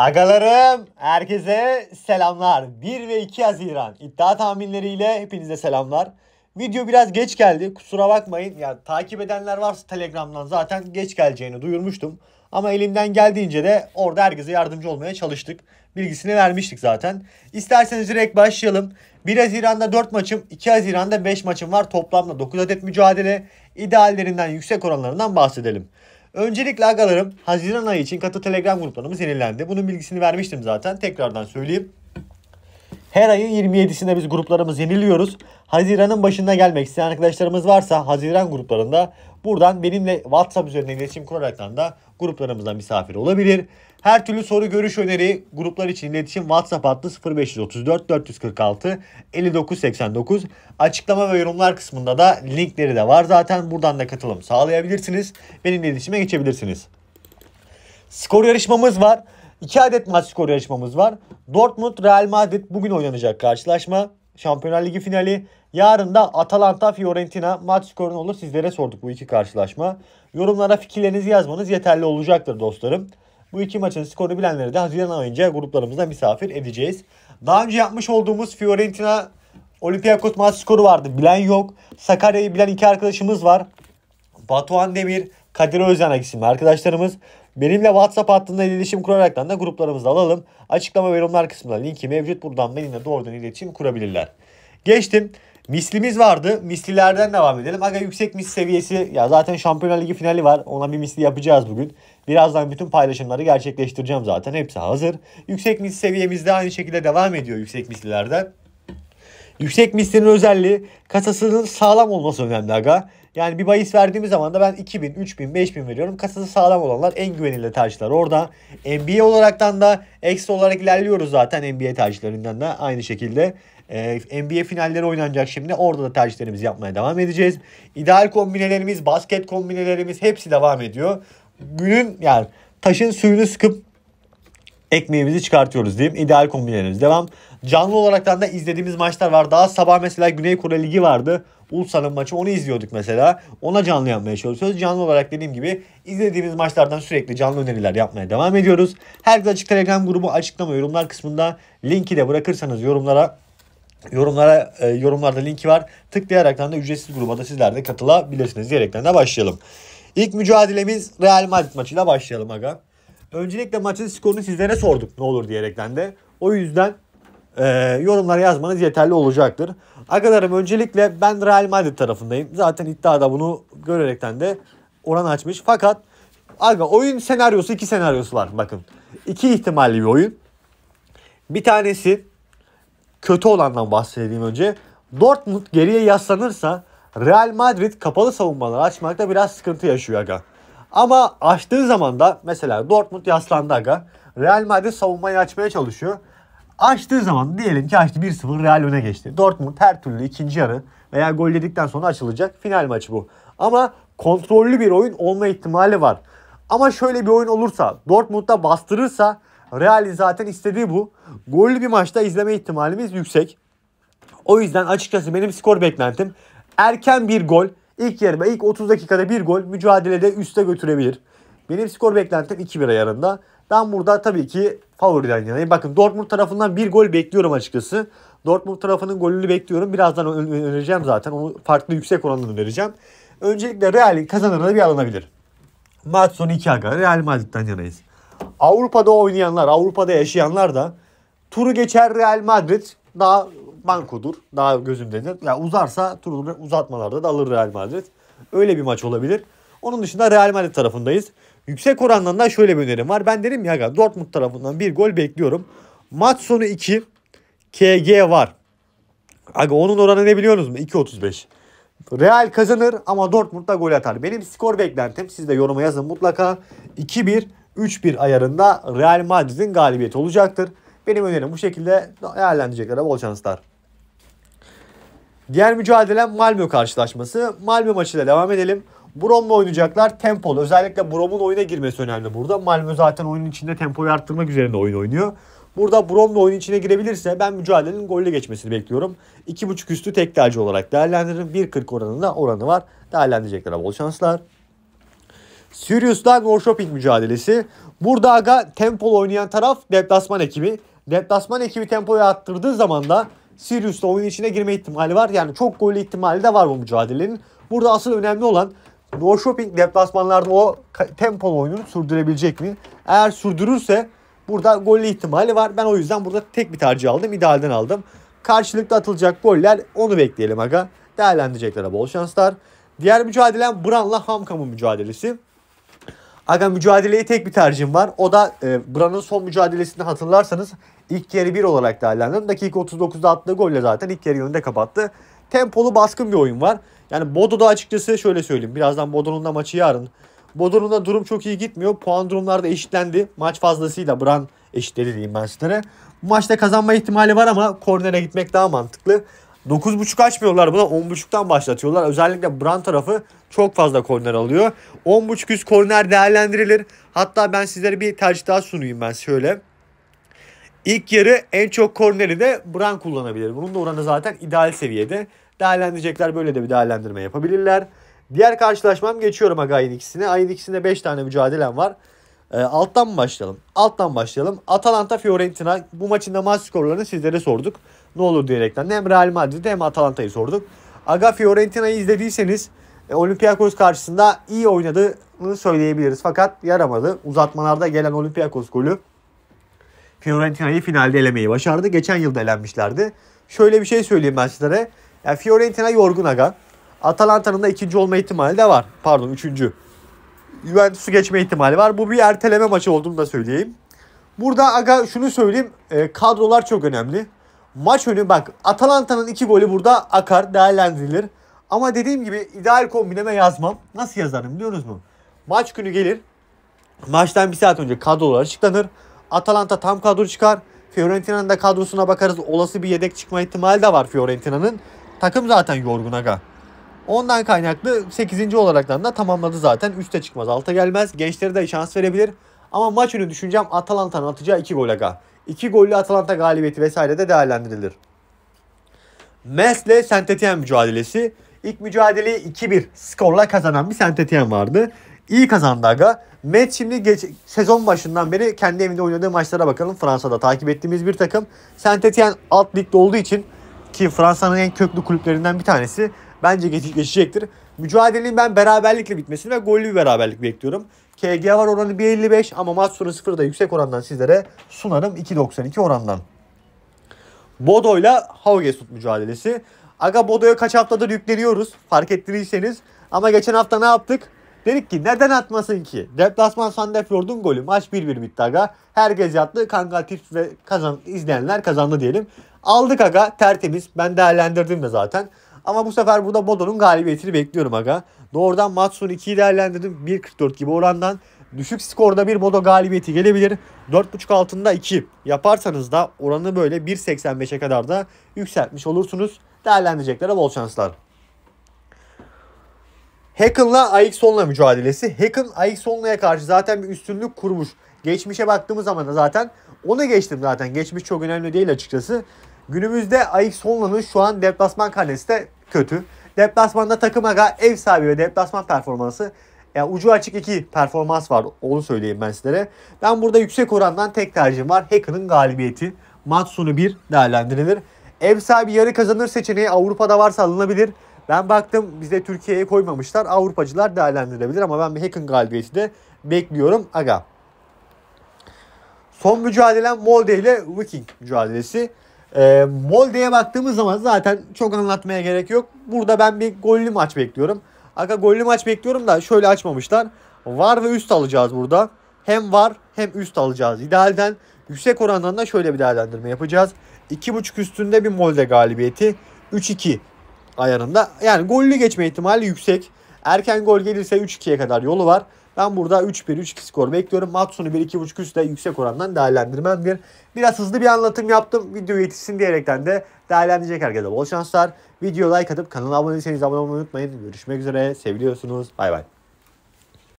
Agalarım herkese selamlar. 1 ve 2 Haziran iddia tahminleriyle hepinize selamlar. Video biraz geç geldi kusura bakmayın. Ya takip edenler varsa Telegram'dan zaten geç geleceğini duyurmuştum. Ama elimden geldiğince de orada herkese yardımcı olmaya çalıştık. Bilgisini vermiştik zaten. İsterseniz direkt başlayalım. 1 Haziran'da 4 maçım, 2 Haziran'da 5 maçım var. Toplamda 9 adet mücadele. İdeallerinden yüksek oranlarından bahsedelim. Öncelikle agalarım Haziran ayı için katı Telegram gruplarımız yenilendi. Bunun bilgisini vermiştim zaten. Tekrardan söyleyeyim. Her ayın 27'sinde biz gruplarımız yeniliyoruz. Haziran'ın başında gelmek isteyen arkadaşlarımız varsa Haziran gruplarında buradan benimle WhatsApp üzerinden iletişim kuraraktan da gruplarımızdan misafir olabilir. Her türlü soru, görüş, öneri, gruplar için iletişim WhatsApp hattı 0534 446 5989. Açıklama ve yorumlar kısmında da linkleri de var zaten. Buradan da katılım sağlayabilirsiniz. Benimle iletişime geçebilirsiniz. Skor yarışmamız var. 2 adet maç skor yarışmamız var. Dortmund Real Madrid bugün oynanacak karşılaşma. Şampiyonlar Ligi finali. Yarın da Atalanta Fiorentina maç skorunu olur. Sizlere sorduk bu iki karşılaşma. Yorumlara fikirlerinizi yazmanız yeterli olacaktır dostlarım. Bu iki maçın skoru bilenleri de Haziran ayınca gruplarımıza misafir edeceğiz. Daha önce yapmış olduğumuz Fiorentina Olympiakos maç skoru vardı. Bilen yok. Sakarya'yı bilen iki arkadaşımız var. Batuhan Demir, Kadir Özcan isimli arkadaşlarımız. Benimle WhatsApp hattında iletişim kuraraktan da gruplarımızda alalım. Açıklama ve yorumlar kısmında linki mevcut. Buradan benimle doğrudan iletişim kurabilirler. Geçtim. Mislimiz vardı. Mislilerden devam edelim. Aga yüksek misli seviyesi ya zaten Şampiyonlar Ligi finali var. Ona bir misli yapacağız bugün. Birazdan bütün paylaşımları gerçekleştireceğim zaten. Hepsi hazır. Yüksek misli seviyemizde aynı şekilde devam ediyor yüksek mislilerden. Yüksek mislinin özelliği kasasının sağlam olması önemli aga. Yani bir bahis verdiğimiz zaman da ben 2000, 3000, 5000 veriyorum. Kasası sağlam olanlar en güvenilir tercihler orada. NBA olaraktan da ekstra olarak ilerliyoruz zaten NBA tercihlerinden de aynı şekilde. Ee, NBA finalleri oynanacak şimdi. Orada da tercihlerimizi yapmaya devam edeceğiz. İdeal kombinelerimiz, basket kombinelerimiz hepsi devam ediyor günün yani taşın suyunu sıkıp ekmeğimizi çıkartıyoruz diyeyim. İdeal kombinlerimiz devam. Canlı olaraktan da izlediğimiz maçlar var. Daha sabah mesela Güney Kore Ligi vardı. Ulsan'ın maçı onu izliyorduk mesela. Ona canlı yapmaya çalışıyoruz. Canlı olarak dediğim gibi izlediğimiz maçlardan sürekli canlı öneriler yapmaya devam ediyoruz. Herkes açık telegram grubu açıklama yorumlar kısmında linki de bırakırsanız yorumlara yorumlara e, yorumlarda linki var. Tıklayaraktan da ücretsiz gruba da sizler de katılabilirsiniz diyerekten de başlayalım. İlk mücadelemiz Real Madrid maçıyla başlayalım aga. Öncelikle maçın skorunu sizlere sorduk ne olur diyerekten de. O yüzden e, yorumlara yazmanız yeterli olacaktır. Agalarım öncelikle ben Real Madrid tarafındayım. Zaten iddiada bunu görerekten de oran açmış. Fakat aga oyun senaryosu iki senaryosu var bakın. İki ihtimalli bir oyun. Bir tanesi kötü olandan bahsedeyim önce. Dortmund geriye yaslanırsa Real Madrid kapalı savunmaları açmakta biraz sıkıntı yaşıyor aga. Ama açtığı zaman da mesela Dortmund yaslandı aga. Real Madrid savunmayı açmaya çalışıyor. Açtığı zaman diyelim ki açtı 1-0 Real öne geçti. Dortmund her türlü ikinci yarı veya gol yedikten sonra açılacak final maçı bu. Ama kontrollü bir oyun olma ihtimali var. Ama şöyle bir oyun olursa Dortmund da bastırırsa Real zaten istediği bu. Gollü bir maçta izleme ihtimalimiz yüksek. O yüzden açıkçası benim skor beklentim erken bir gol ilk yarıda ilk 30 dakikada bir gol mücadelede üste götürebilir. Benim skor beklentim 2-1 ayarında. Ben burada tabii ki favoriden yanayım. Bakın Dortmund tarafından bir gol bekliyorum açıkçası. Dortmund tarafının golünü bekliyorum. Birazdan önereceğim zaten. Onu farklı yüksek oranını vereceğim. Öncelikle Real'in kazananı bir alınabilir. Maç sonu 2 aga. Real Madrid'den yanayız. Avrupa'da oynayanlar, Avrupa'da yaşayanlar da turu geçer Real Madrid. Daha Bankodur. Daha gözümdedir. Ya yani uzarsa turnu uzatmalarda da alır Real Madrid. Öyle bir maç olabilir. Onun dışında Real Madrid tarafındayız. Yüksek orandan da şöyle bir önerim var. Ben derim ya Dortmund tarafından bir gol bekliyorum. Maç sonu 2 KG var. Aga onun oranı ne biliyorsunuz mu? 2.35. Real kazanır ama Dortmund da gol atar. Benim skor beklentim siz de yoruma yazın mutlaka. 2-1 3-1 ayarında Real Madrid'in galibiyeti olacaktır. Benim önerim bu şekilde değerlendirecekler bol şanslar. Diğer mücadele Malmö karşılaşması. Malmö maçıyla devam edelim. Brom'la oynayacaklar. Tempolu. Özellikle Brom'un oyuna girmesi önemli burada. Malmö zaten oyunun içinde tempoyu arttırmak üzerine oyun oynuyor. Burada Brom'la oyun içine girebilirse ben mücadelenin golle geçmesini bekliyorum. 2.5 üstü tek tercih olarak değerlendiririm. 1.40 oranında oranı var. Değerlendirecekler bol şanslar. Sirius'la North Shopping mücadelesi. Burada aga tempolu oynayan taraf deplasman ekibi deplasman ekibi tempoyu arttırdığı zaman da Sirius'la oyun içine girme ihtimali var. Yani çok gollü ihtimali de var bu mücadelenin. Burada asıl önemli olan No Shopping deplasmanlarda o tempo oyununu sürdürebilecek mi? Eğer sürdürürse burada golli ihtimali var. Ben o yüzden burada tek bir tercih aldım. İdealden aldım. Karşılıklı atılacak goller onu bekleyelim aga. değerlendirecekler, bol şanslar. Diğer mücadelem Bran'la Hamkam'ın mücadelesi. Aga mücadeleye tek bir tercihim var. O da e, Bran'ın son mücadelesini hatırlarsanız ilk yarı bir olarak değerlendirdim. Dakika 39'da attığı golle zaten ilk yarı yönünde kapattı. Tempolu baskın bir oyun var. Yani Bodo'da açıkçası şöyle söyleyeyim. Birazdan Bodo'nun da maçı yarın. Bodo'nun da durum çok iyi gitmiyor. Puan durumlarda eşitlendi. Maç fazlasıyla Bran eşitledi diyeyim ben sizlere. Bu maçta kazanma ihtimali var ama kornere gitmek daha mantıklı. 9.5 açmıyorlar buna 10.5'tan başlatıyorlar. Özellikle Brand tarafı çok fazla korner alıyor. 10.5 üst korner değerlendirilir. Hatta ben sizlere bir tercih daha sunayım ben şöyle. İlk yarı en çok korneri de Brand kullanabilir. Bunun da oranı zaten ideal seviyede. Değerlendirecekler böyle de bir değerlendirme yapabilirler. Diğer karşılaşmam geçiyorum aga ikisine. Ayın ikisinde 5 tane mücadelem var. E, alttan mı başlayalım? Alttan başlayalım. Atalanta Fiorentina bu maçın da maç skorlarını sizlere sorduk ne olur diyerekten. Hem Real Madrid'i hem Atalanta'yı sorduk. Aga Fiorentina'yı izlediyseniz e, Olympiakos karşısında iyi oynadığını söyleyebiliriz. Fakat yaramadı. Uzatmalarda gelen Olympiakos golü Fiorentina'yı finalde elemeyi başardı. Geçen yılda elenmişlerdi. Şöyle bir şey söyleyeyim ben sizlere. Yani Fiorentina yorgun aga. Atalanta'nın da ikinci olma ihtimali de var. Pardon üçüncü. Juventus'u geçme ihtimali var. Bu bir erteleme maçı olduğunu da söyleyeyim. Burada aga şunu söyleyeyim. E, kadrolar çok önemli maç önü bak Atalanta'nın iki golü burada akar değerlendirilir. Ama dediğim gibi ideal kombineme yazmam. Nasıl yazarım biliyorsunuz mu? Maç günü gelir. Maçtan bir saat önce kadrolar açıklanır. Atalanta tam kadro çıkar. Fiorentina'nın da kadrosuna bakarız. Olası bir yedek çıkma ihtimali de var Fiorentina'nın. Takım zaten yorgun aga. Ondan kaynaklı 8. olaraktan da tamamladı zaten. Üste çıkmaz, alta gelmez. Gençlere de şans verebilir. Ama maç önü düşüneceğim Atalanta'nın atacağı 2 gol aga. 2 gollü Atalanta galibiyeti vesaire de değerlendirilir. Mesle Saint-Étienne mücadelesi. İlk mücadeleyi 2-1 skorla kazanan bir Saint-Étienne vardı. İyi kazandı aga. Met şimdi geç, sezon başından beri kendi evinde oynadığı maçlara bakalım. Fransa'da takip ettiğimiz bir takım. Saint-Étienne alt ligde olduğu için ki Fransa'nın en köklü kulüplerinden bir tanesi bence geçecektir. Mücadelenin ben beraberlikle bitmesini ve gollü bir beraberlik bekliyorum. KG var oranı 1.55 ama maç sonu 0'da yüksek orandan sizlere sunarım 2.92 orandan. Bodo ile Haugesund mücadelesi. Aga Bodo'ya kaç haftadır yükleniyoruz fark ettiyseniz. Ama geçen hafta ne yaptık? Dedik ki neden atmasın ki? Deplasman Sandefjord'un golü. Maç 1-1 bitti aga. Herkes yattı. Kanka tips ve kazan, izleyenler kazandı diyelim. Aldık aga tertemiz. Ben değerlendirdim de zaten. Ama bu sefer burada Bodo'nun galibiyetini bekliyorum aga. Doğrudan maç sonu 2'yi değerlendirdim. 1.44 gibi orandan. Düşük skorda bir Bodo galibiyeti gelebilir. 4.5 altında 2 yaparsanız da oranı böyle 1.85'e kadar da yükseltmiş olursunuz. Değerlendireceklere bol şanslar. Haken'la Aixon'la mücadelesi. Haken Aixon'la'ya karşı zaten bir üstünlük kurmuş. Geçmişe baktığımız zaman da zaten onu geçtim zaten. Geçmiş çok önemli değil açıkçası. Günümüzde ayık Sonlan'ın şu an deplasman karnesi de kötü. Deplasmanda takım aga ev sahibi ve deplasman performansı yani ucu açık iki performans var. Onu söyleyeyim ben sizlere. Ben burada yüksek orandan tek tercihim var. Hacker'ın galibiyeti. Matsunu bir değerlendirilir. Ev sahibi yarı kazanır seçeneği Avrupa'da varsa alınabilir. Ben baktım bizde Türkiye'ye koymamışlar. Avrupacılar değerlendirilebilir ama ben bir Hacken galibiyeti de bekliyorum. Aga. Son mücadelem Molde ile Viking mücadelesi. E, Molde'ye baktığımız zaman zaten çok anlatmaya gerek yok. Burada ben bir gollü maç bekliyorum. Aga gollü maç bekliyorum da şöyle açmamışlar. Var ve üst alacağız burada. Hem var hem üst alacağız. İdealden yüksek orandan da şöyle bir değerlendirme yapacağız. 2.5 üstünde bir Molde galibiyeti. 3-2 ayarında. Yani gollü geçme ihtimali yüksek. Erken gol gelirse 3-2'ye kadar yolu var. Ben burada 3-1-3-2 skor bekliyorum. Maç sonu 1-2.5 üstte yüksek orandan değerlendirmemdir. Biraz hızlı bir anlatım yaptım. Video yetişsin diyerekten de değerlendirecek herkese bol şanslar. Video like atıp kanala abone değilseniz abone olmayı unutmayın. Görüşmek üzere. Seviliyorsunuz. Bay bay.